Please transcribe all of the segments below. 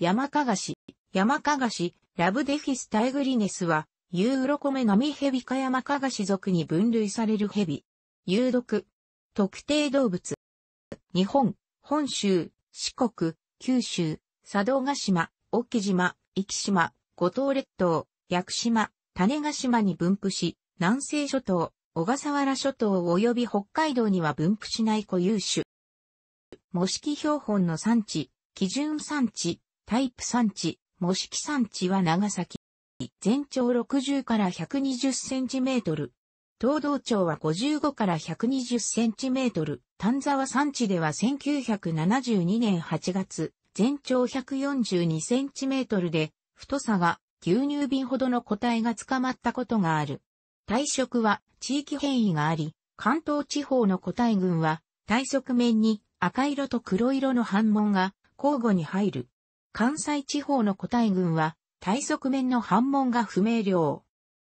山かがし、山かがし、ラブデフィスタイグリネスは、ユーロコメナミヘビか山かがし属に分類されるヘビ。有毒。特定動物。日本、本州、四国、九州、佐渡島、沖島、生島、五島列島、屋久島、種ヶ島に分布し、南西諸島、小笠原諸島及び北海道には分布しない固有種。模式標本の産地、基準産地、タイプ産地、模式産地は長崎。全長60から120センチメートル。東道町は55から120センチメートル。丹沢産地では1972年8月、全長142センチメートルで、太さが牛乳瓶ほどの個体が捕まったことがある。体色は地域変異があり、関東地方の個体群は体側面に赤色と黒色の反紋が交互に入る。関西地方の個体群は、対側面の反問が不明瞭。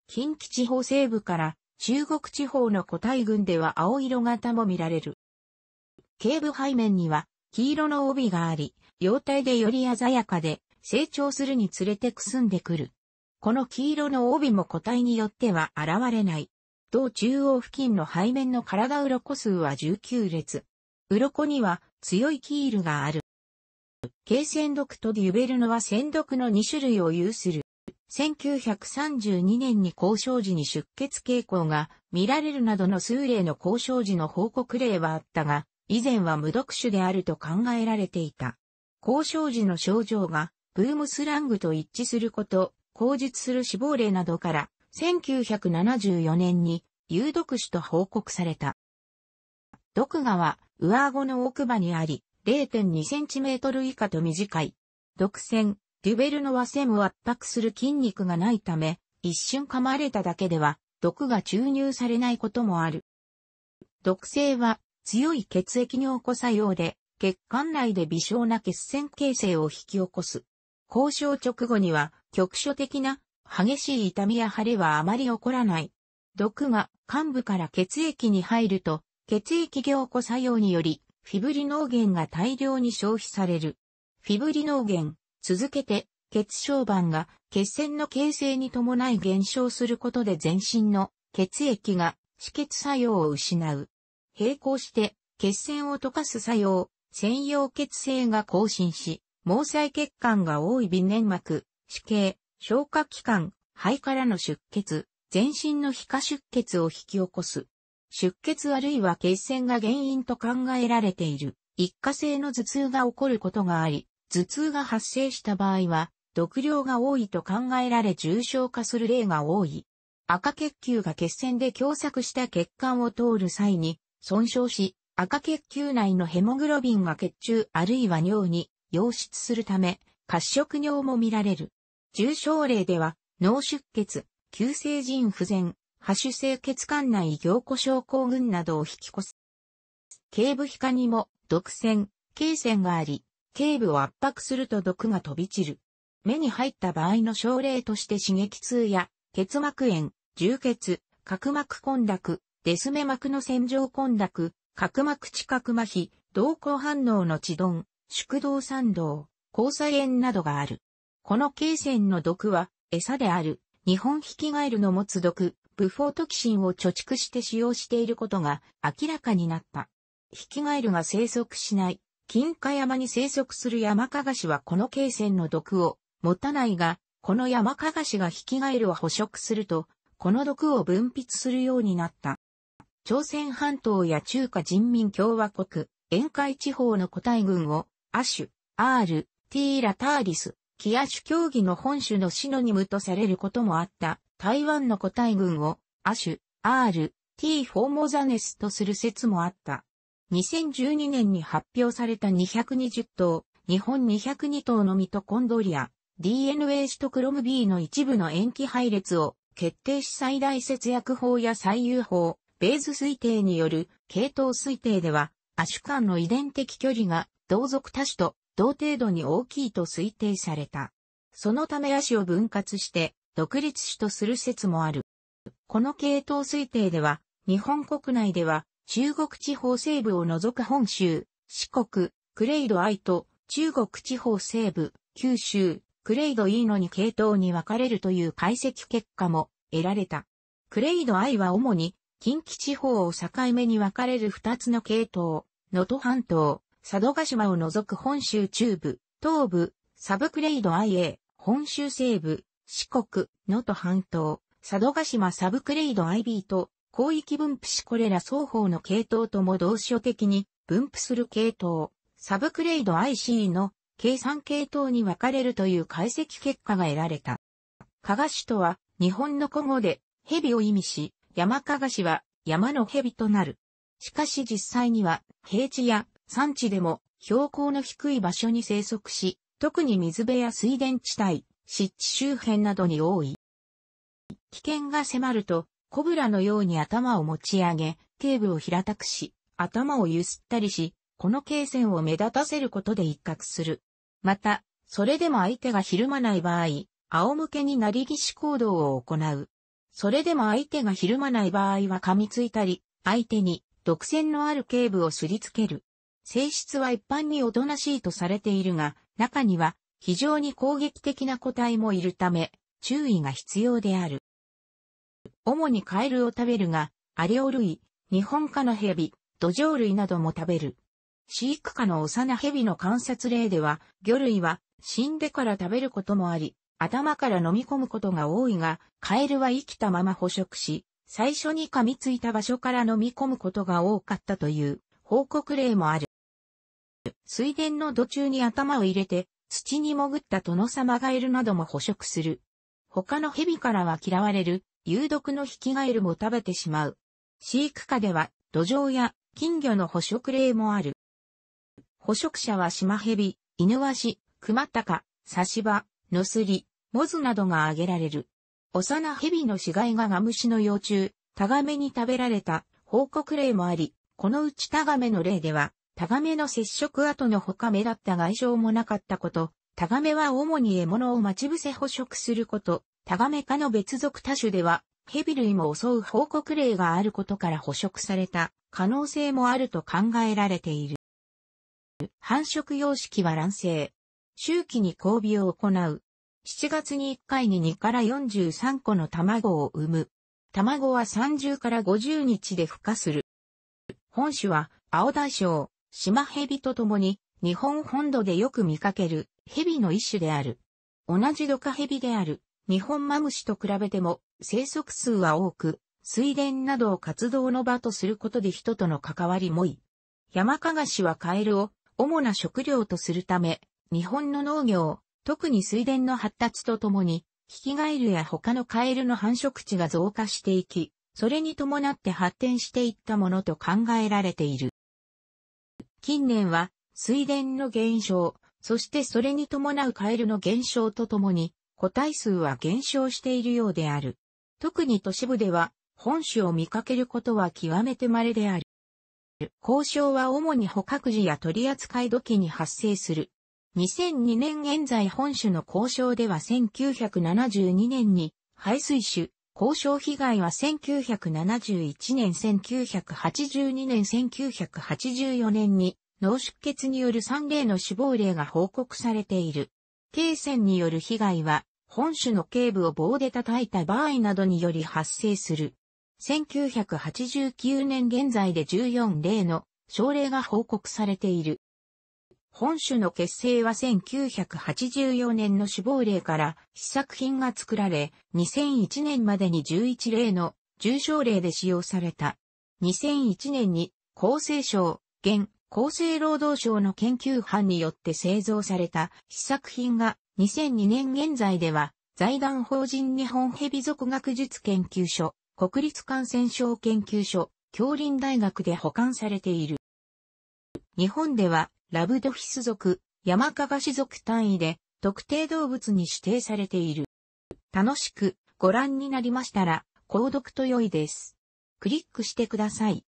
近畿地方西部から中国地方の個体群では青色型も見られる。頸部背面には黄色の帯があり、幼体でより鮮やかで成長するにつれてくすんでくる。この黄色の帯も個体によっては現れない。同中央付近の背面の体鱗数は19列。鱗には強いキールがある。軽戦毒とデュベルノは戦毒の2種類を有する。1932年に交渉時に出血傾向が見られるなどの数例の交渉時の報告例はあったが、以前は無毒種であると考えられていた。交渉時の症状がブームスラングと一致すること、口述する死亡例などから、1974年に有毒種と報告された。毒牙は上顎の奥歯にあり、0.2cm 以下と短い。独占、デュベルノは線を圧迫する筋肉がないため、一瞬噛まれただけでは毒が注入されないこともある。毒性は強い血液凝固作用で血管内で微小な血栓形成を引き起こす。交渉直後には局所的な激しい痛みや腫れはあまり起こらない。毒が患部から血液に入ると血液凝固作用によりフィブリノーゲンが大量に消費される。フィブリノーゲン、続けて、血小板が血栓の形成に伴い減少することで全身の血液が止血作用を失う。並行して血栓を溶かす作用、専用血性が更新し、毛細血管が多い微粘膜、死刑、消化器官、肺からの出血、全身の皮下出血を引き起こす。出血あるいは血栓が原因と考えられている、一過性の頭痛が起こることがあり、頭痛が発生した場合は、毒量が多いと考えられ重症化する例が多い。赤血球が血栓で狭窄した血管を通る際に、損傷し、赤血球内のヘモグロビンが血中あるいは尿に溶出するため、褐色尿も見られる。重症例では、脳出血、急性腎不全、波種性血管内凝固症候群などを引き起こす。頸部皮下にも毒腺、頸腺があり、頸部を圧迫すると毒が飛び散る。目に入った場合の症例として刺激痛や結膜炎、充血、角膜混濁、デスメ膜の洗浄混濁、角膜知覚麻痺、動向反応の地鈍、縮動賛動、交際炎などがある。この経線の毒は餌である日本ヒキガエルの持つ毒、ブフォートキシンを貯蓄して使用していることが明らかになった。ヒキガエルが生息しない、金華山に生息する山かがしはこの罫線の毒を持たないが、この山かがしがヒキガエルを捕食すると、この毒を分泌するようになった。朝鮮半島や中華人民共和国、沿海地方の個体群を、アシュ、アール、ティーラ・ターリス、キアシュ競技の本種のシノニムとされることもあった。台湾の個体群を、アシュ、R、T フォーモザネスとする説もあった。2012年に発表された220頭、日本202頭のミトコンドリア、DNA シトクロム B の一部の塩基配列を決定し最大節約法や最優法、ベーズ推定による系統推定では、アシュ間の遺伝的距離が同族多種と同程度に大きいと推定された。そのためアシュを分割して独立種とする説もある。この系統推定では、日本国内では、中国地方西部を除く本州、四国、クレイド I と、中国地方西部、九州、クレイド E の2系統に分かれるという解析結果も得られた。クレイド I は主に近畿地方を境目に分かれる2つの系統、能登半島、佐渡島を除く本州中部、東部、サブクレイド IA、本州西部、四国、能登半島、佐渡島サブクレイド IB と広域分布しこれら双方の系統とも同所的に分布する系統、サブクレイド IC の計算系統に分かれるという解析結果が得られた。加賀市とは日本の古語で蛇を意味し、山加賀市は山の蛇となる。しかし実際には平地や山地でも標高の低い場所に生息し、特に水辺や水田地帯、湿地周辺などに多い。危険が迫ると、コブラのように頭を持ち上げ、頸部を平たくし、頭を揺すったりし、この経線を目立たせることで一攫する。また、それでも相手がひるまない場合、仰向けになりぎし行動を行う。それでも相手がひるまない場合は噛みついたり、相手に毒腺のある頸部をすりつける。性質は一般におとなしいとされているが、中には非常に攻撃的な個体もいるため、注意が必要である。主にカエルを食べるが、アレオ類、日本科の蛇、土壌類なども食べる。飼育下の幼蛇の観察例では、魚類は死んでから食べることもあり、頭から飲み込むことが多いが、カエルは生きたまま捕食し、最初に噛みついた場所から飲み込むことが多かったという報告例もある。水田の土中に頭を入れて土に潜った殿様ガエルなども捕食する。他の蛇からは嫌われる、有毒のヒキガエルも食べてしまう。飼育下では、土壌や金魚の捕食例もある。捕食者はシマヘビ、イヌワシ、クマタカ、サシバ、ノスリ、モズなどが挙げられる。幼蛇の死骸がガムシの幼虫、タガメに食べられた報告例もあり、このうちタガメの例では、タガメの接触後のほか目立った外傷もなかったこと、タガメは主に獲物を待ち伏せ捕食すること、タガメ科の別属多種では、ヘビ類も襲う報告例があることから捕食された可能性もあると考えられている。繁殖様式は卵生。周期に交尾を行う。7月に1回に2から43個の卵を産む。卵は30から50日で孵化する。本種は青大将。島蛇と共に日本本土でよく見かける蛇の一種である。同じドカ蛇である日本マムシと比べても生息数は多く、水田などを活動の場とすることで人との関わりもい。山かがしはカエルを主な食料とするため、日本の農業、特に水田の発達とともに、ヒキガエルや他のカエルの繁殖地が増加していき、それに伴って発展していったものと考えられている。近年は水田の減少、そしてそれに伴うカエルの減少とともに、個体数は減少しているようである。特に都市部では、本種を見かけることは極めて稀である。交渉は主に捕獲時や取扱時に発生する。2002年現在本種の交渉では1972年に排水種、交渉被害は1971年、1982年、1984年に脳出血による3例の死亡例が報告されている。軽線による被害は、本種の頸部を棒で叩いた場合などにより発生する。1989年現在で14例の症例が報告されている。本種の結成は1984年の死亡例から試作品が作られ、2001年までに11例の重症例で使用された。2001年に厚生省、現厚生労働省の研究班によって製造された試作品が2002年現在では財団法人日本ヘビ属学術研究所、国立感染症研究所、京林大学で保管されている。日本ではラブドフィス属、山加賀氏属単位で特定動物に指定されている。楽しくご覧になりましたら、購読と良いです。クリックしてください。